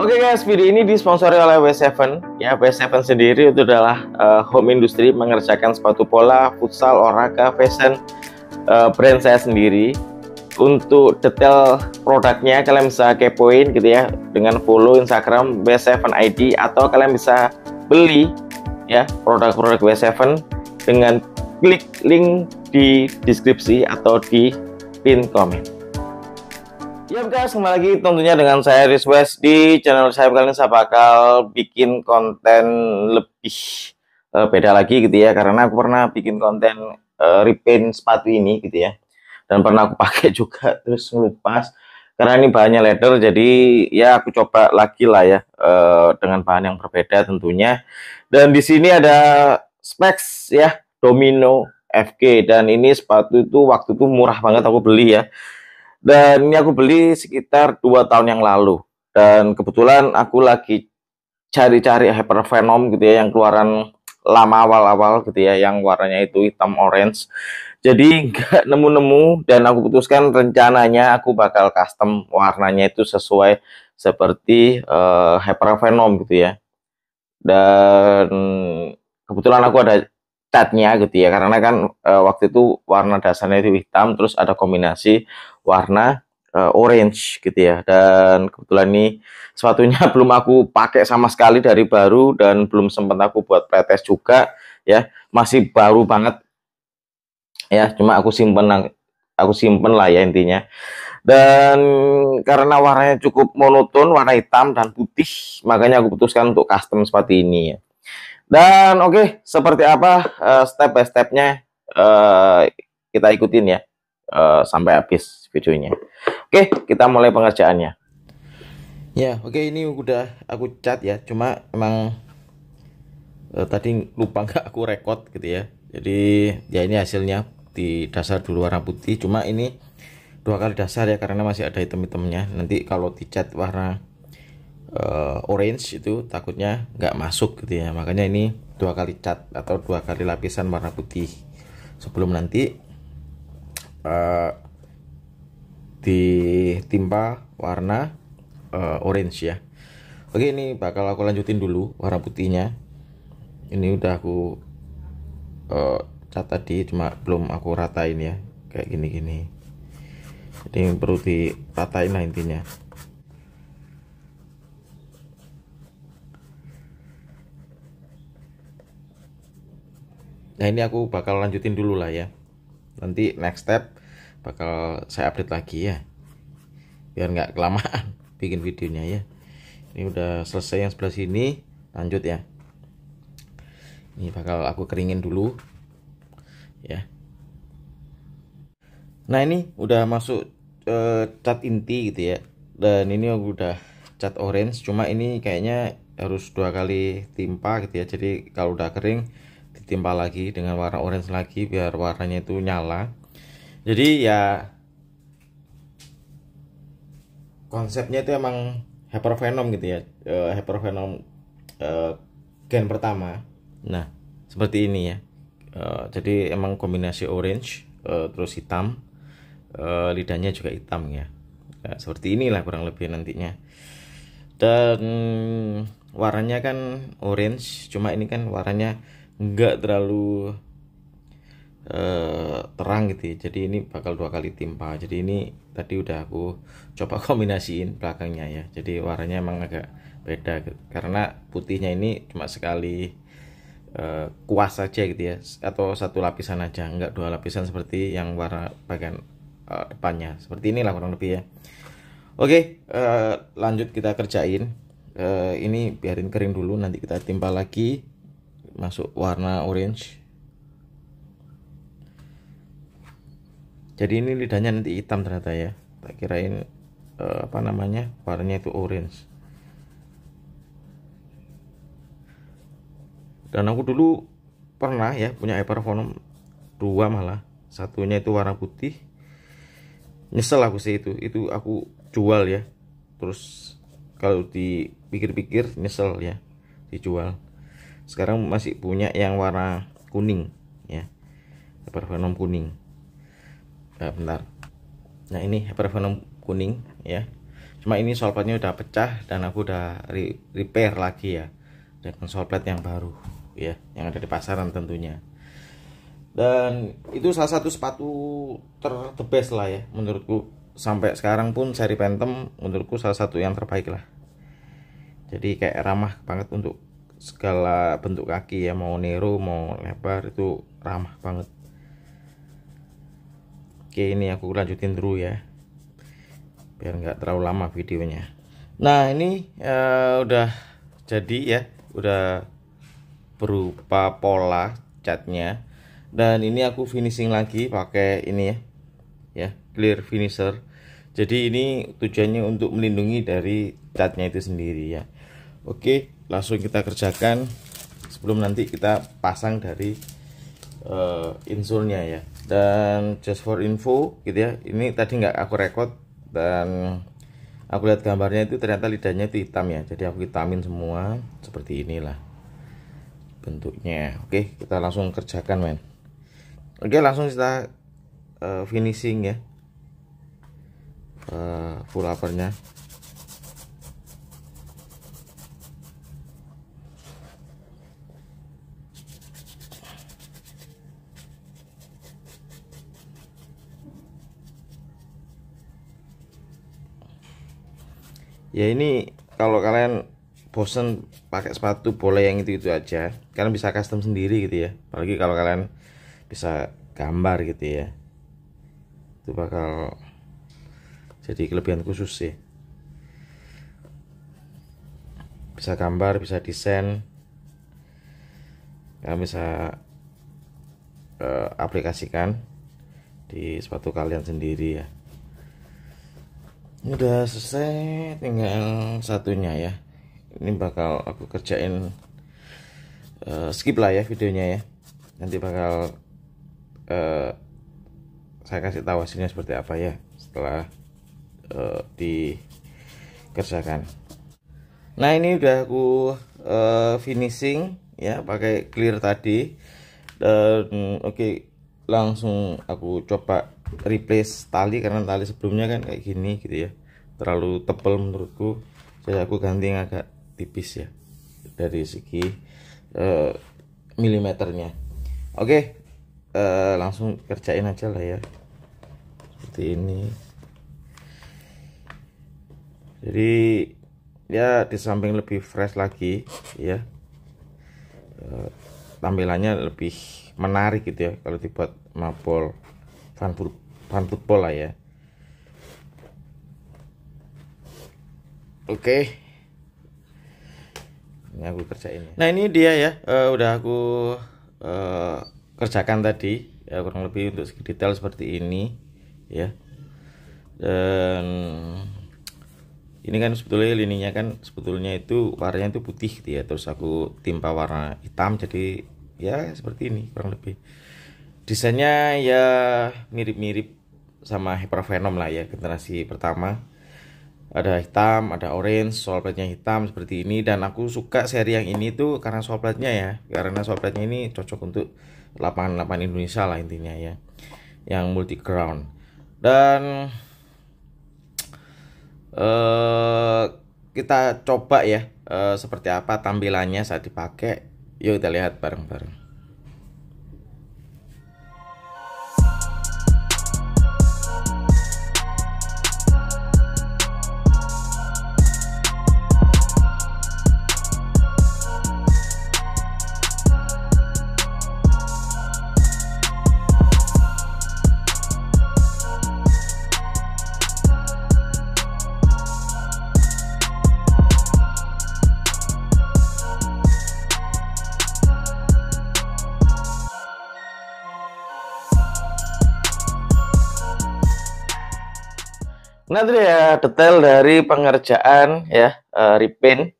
Oke okay guys, video ini disponsori oleh W7. Ya, W7 sendiri itu adalah uh, home industry mengerjakan sepatu pola, futsal, olahraga, fashion uh, brand saya sendiri. Untuk detail produknya kalian bisa kepoin gitu ya dengan follow Instagram W7ID atau kalian bisa beli ya produk-produk W7 dengan klik link di deskripsi atau di pin comment. Ya guys, kembali lagi tentunya dengan saya West di channel saya kali ini saya bakal bikin konten lebih uh, beda lagi gitu ya karena aku pernah bikin konten uh, repaint sepatu ini gitu ya dan pernah aku pakai juga terus ngelupas karena ini bahannya leather jadi ya aku coba lagi lah ya uh, dengan bahan yang berbeda tentunya dan di sini ada specs ya domino FK dan ini sepatu itu waktu itu murah banget aku beli ya dan ini aku beli sekitar dua tahun yang lalu. Dan kebetulan aku lagi cari-cari Hyper Venom gitu ya yang keluaran lama awal-awal gitu ya yang warnanya itu hitam orange. Jadi nggak nemu-nemu dan aku putuskan rencananya aku bakal custom warnanya itu sesuai seperti uh, eh, Hyper Venom gitu ya. Dan kebetulan aku ada catnya gitu ya karena kan e, waktu itu warna dasarnya itu hitam terus ada kombinasi warna e, orange gitu ya dan kebetulan ini sepatunya belum aku pakai sama sekali dari baru dan belum sempat aku buat pretest juga ya masih baru banget ya cuma aku simpen aku simpen lah ya intinya dan karena warnanya cukup monoton warna hitam dan putih makanya aku putuskan untuk custom seperti ini ya dan oke, okay, seperti apa uh, eh, step by stepnya uh, eh, kita ikutin ya uh, sampai habis videonya. Oke, okay, kita mulai pengerjaannya. Ya, oke okay, ini udah aku cat ya. Cuma emang uh, tadi lupa nggak aku rekod gitu ya. Jadi ya ini hasilnya di dasar dulu warna putih. Cuma ini dua kali dasar ya karena masih ada item-itemnya. Nanti kalau dicat warna uh, orange itu takutnya nggak masuk gitu ya makanya ini dua kali cat atau dua kali lapisan warna putih sebelum nanti uh, ditimpa warna uh, orange ya oke ini bakal aku lanjutin dulu warna putihnya ini udah aku uh, cat tadi cuma belum aku ratain ya kayak gini-gini jadi perlu diratain lah intinya Nah ini aku bakal lanjutin dulu lah ya. Nanti next step bakal saya update lagi ya. Biar nggak kelamaan bikin videonya ya. Ini udah selesai yang sebelah sini. Lanjut ya. Ini bakal aku keringin dulu. Ya. Nah ini udah masuk e, cat inti gitu ya. Dan ini udah cat orange. Cuma ini kayaknya harus dua kali timpa gitu ya. Jadi kalau udah kering ditimpa lagi dengan warna orange lagi biar warnanya itu nyala jadi ya konsepnya itu emang Hyper Venom gitu ya uh, eh, Hyper Venom uh, eh, gen pertama nah seperti ini ya uh, jadi emang kombinasi orange uh, terus hitam uh, lidahnya juga hitam ya uh, seperti inilah kurang lebih nantinya dan warnanya kan orange cuma ini kan warnanya nggak terlalu uh, terang gitu ya. Jadi ini bakal dua kali timpa. Jadi ini tadi udah aku coba kombinasiin belakangnya ya. Jadi warnanya emang agak beda gitu. karena putihnya ini cuma sekali uh, kuas saja gitu ya atau satu lapisan aja nggak dua lapisan seperti yang warna bagian uh, depannya seperti inilah kurang lebih ya oke uh, lanjut kita kerjain uh, ini biarin kering dulu nanti kita timpa lagi masuk warna orange jadi ini lidahnya nanti hitam ternyata ya tak kirain eh, apa namanya warnanya itu orange dan aku dulu pernah ya punya hyperfonom dua malah satunya itu warna putih nyesel aku sih itu itu aku jual ya terus kalau dipikir-pikir nyesel ya dijual sekarang masih punya yang warna kuning ya Venom kuning nah, bentar nah ini Venom kuning ya cuma ini solpetnya udah pecah dan aku udah re repair lagi ya dengan solpet yang baru ya yang ada di pasaran tentunya dan itu salah satu sepatu ter the best lah ya menurutku sampai sekarang pun seri Phantom menurutku salah satu yang terbaik lah jadi kayak ramah banget untuk segala bentuk kaki ya mau nero mau lebar itu ramah banget oke ini aku lanjutin dulu ya biar nggak terlalu lama videonya nah ini ya, udah jadi ya udah berupa pola catnya dan ini aku finishing lagi pakai ini ya ya clear finisher jadi ini tujuannya untuk melindungi dari catnya itu sendiri ya oke langsung kita kerjakan sebelum nanti kita pasang dari uh, insulnya ya dan just for info gitu ya ini tadi nggak aku rekod dan aku lihat gambarnya itu ternyata lidahnya itu hitam ya jadi aku hitamin semua seperti inilah bentuknya oke kita langsung kerjakan men oke langsung kita uh, finishing ya uh, full uppernya ya ini kalau kalian bosen pakai sepatu boleh yang itu itu aja kalian bisa custom sendiri gitu ya apalagi kalau kalian bisa gambar gitu ya itu bakal jadi kelebihan khusus sih bisa gambar bisa desain kalian bisa uh, aplikasikan di sepatu kalian sendiri ya udah selesai tinggal satunya ya ini bakal aku kerjain uh, skip lah ya videonya ya nanti bakal uh, saya kasih tahu hasilnya seperti apa ya setelah uh, dikerjakan nah ini udah aku uh, finishing ya pakai clear tadi dan oke okay, langsung aku coba replace tali karena tali sebelumnya kan kayak gini gitu ya terlalu tebal menurutku jadi aku ganti yang agak tipis ya dari segi uh, milimeternya oke okay, uh, eh, langsung kerjain aja lah ya seperti ini jadi ya di samping lebih fresh lagi ya uh, tampilannya lebih menarik gitu ya kalau dibuat mapol fan football pola ya oke okay. ini aku kerjain nah ini dia ya uh, udah aku uh, kerjakan tadi ya kurang lebih untuk detail seperti ini ya dan ini kan sebetulnya lininya kan sebetulnya itu warnanya itu putih gitu ya terus aku timpa warna hitam jadi ya seperti ini kurang lebih desainnya ya mirip-mirip sama Hyper Venom lah ya generasi pertama ada hitam ada orange soal hitam seperti ini dan aku suka seri yang ini tuh karena soal ya karena soal ini cocok untuk lapangan-lapangan Indonesia lah intinya ya yang multi ground dan uh, kita coba ya uh, seperti apa tampilannya saat dipakai yuk kita lihat bareng-bareng Nah, itu ya detail dari pengerjaan ya uh, eh, repaint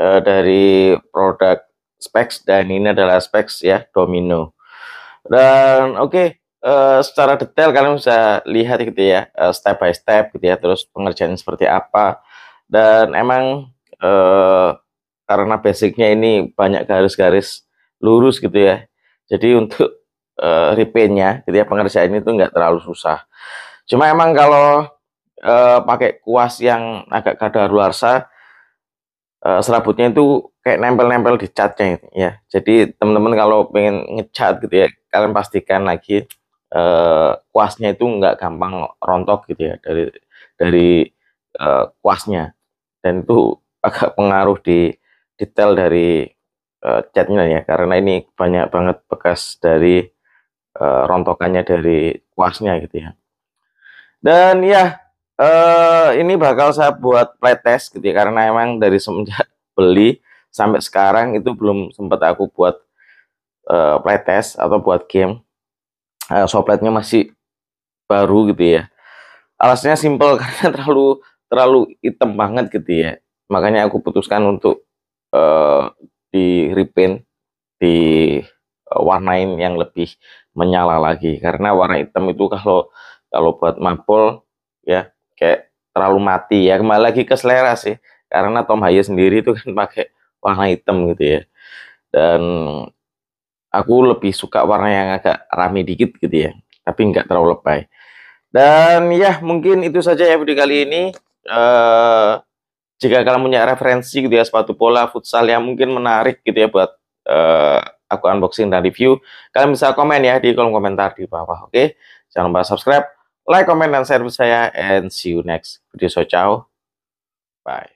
uh, eh, dari produk specs dan ini adalah specs ya domino. Dan oke, okay, uh, eh, secara detail kalian bisa lihat gitu ya uh, step by step gitu ya terus pengerjaan seperti apa. Dan emang uh, karena basicnya ini banyak garis-garis lurus gitu ya. Jadi untuk uh, repaintnya gitu ya pengerjaan ini tuh nggak terlalu susah. Cuma emang kalau uh, pakai kuas yang agak sa uh, eh, serabutnya itu kayak nempel-nempel di catnya ya jadi teman-teman kalau pengen ngecat gitu ya kalian pastikan lagi uh, kuasnya itu nggak gampang rontok gitu ya dari dari uh, kuasnya dan itu agak pengaruh di detail dari uh, catnya ya karena ini banyak banget bekas dari uh, rontokannya dari kuasnya gitu ya dan ya eh ini bakal saya buat playtest gitu ya, karena emang dari semenjak beli sampai sekarang itu belum sempat aku buat eh playtest atau buat game. Eh sopletnya masih baru gitu ya. Alasnya simple karena terlalu terlalu hitam banget gitu ya. Makanya aku putuskan untuk eh di repaint, di eh, warnain yang lebih menyala lagi karena warna hitam itu kalau kalau buat mapol ya kayak terlalu mati ya kembali lagi ke selera sih karena Tom Hayes sendiri itu kan pakai warna hitam gitu ya dan aku lebih suka warna yang agak rame dikit gitu ya tapi nggak terlalu lebay dan ya mungkin itu saja ya video kali ini uh, jika kalian punya referensi gitu ya sepatu pola futsal yang mungkin menarik gitu ya buat uh, aku unboxing dan review kalian bisa komen ya di kolom komentar di bawah oke jangan lupa subscribe like, comment, dan share saya. And see you next video. So, ciao. Bye.